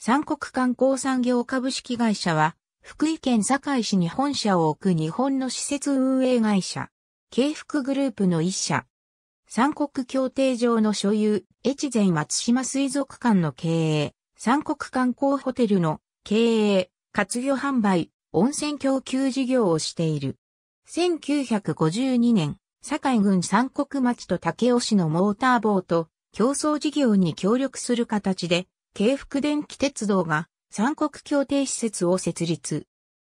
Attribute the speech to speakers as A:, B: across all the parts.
A: 三国観光産業株式会社は、福井県堺市に本社を置く日本の施設運営会社、京福グループの一社。三国協定上の所有、越前松島水族館の経営、三国観光ホテルの経営、活魚販売、温泉供給事業をしている。1952年、堺郡三国町と武雄市のモーターボート、競争事業に協力する形で、京福電気鉄道が三国協定施設を設立。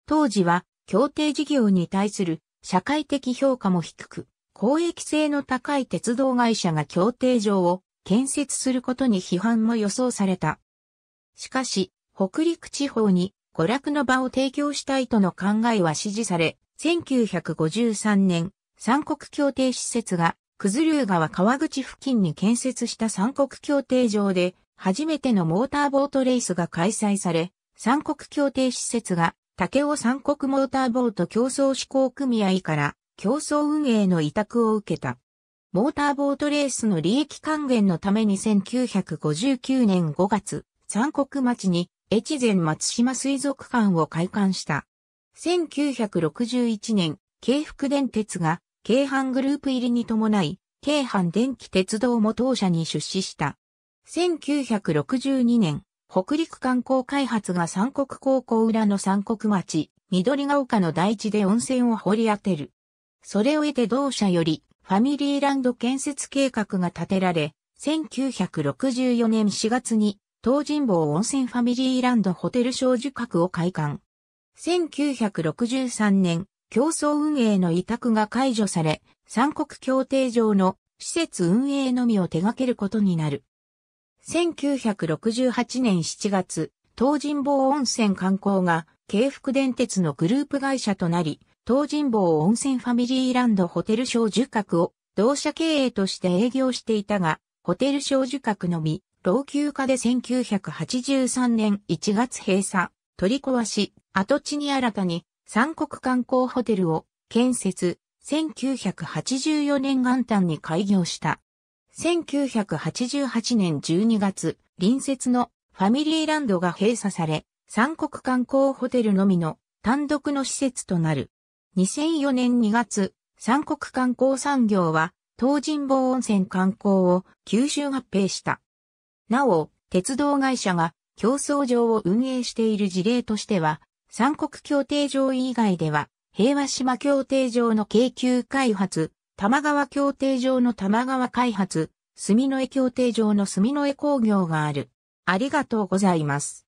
A: 当時は協定事業に対する社会的評価も低く、公益性の高い鉄道会社が協定上を建設することに批判も予想された。しかし、北陸地方に娯楽の場を提供したいとの考えは支持され、1953年、三国協定施設が、九頭竜川川口付近に建設した三国協定上で、初めてのモーターボートレースが開催され、三国協定施設が竹尾三国モーターボート競争志行組合から競争運営の委託を受けた。モーターボートレースの利益還元のために1959年5月、三国町に越前松島水族館を開館した。1961年、京福電鉄が京阪グループ入りに伴い、京阪電気鉄道も当社に出資した。1962年、北陸観光開発が三国高校裏の三国町、緑ヶ丘の大地で温泉を掘り当てる。それを得て同社より、ファミリーランド建設計画が立てられ、1964年4月に、東尋坊温泉ファミリーランドホテル小樹閣を開館。1963年、競争運営の委託が解除され、三国協定上の施設運営のみを手掛けることになる。1968年7月、東尋坊温泉観光が、京福電鉄のグループ会社となり、東尋坊温泉ファミリーランドホテル小樹閣を、同社経営として営業していたが、ホテル小樹閣のみ、老朽化で1983年1月閉鎖、取り壊し、跡地に新たに、三国観光ホテルを建設、1984年元旦に開業した。1988年12月、隣接のファミリーランドが閉鎖され、三国観光ホテルのみの単独の施設となる。2004年2月、三国観光産業は、東尋坊温泉観光を吸収合併した。なお、鉄道会社が競争場を運営している事例としては、三国協定場以外では、平和島協定場の京急開発、玉川協定上の玉川開発、住之江協定上の住之江工業がある。ありがとうございます。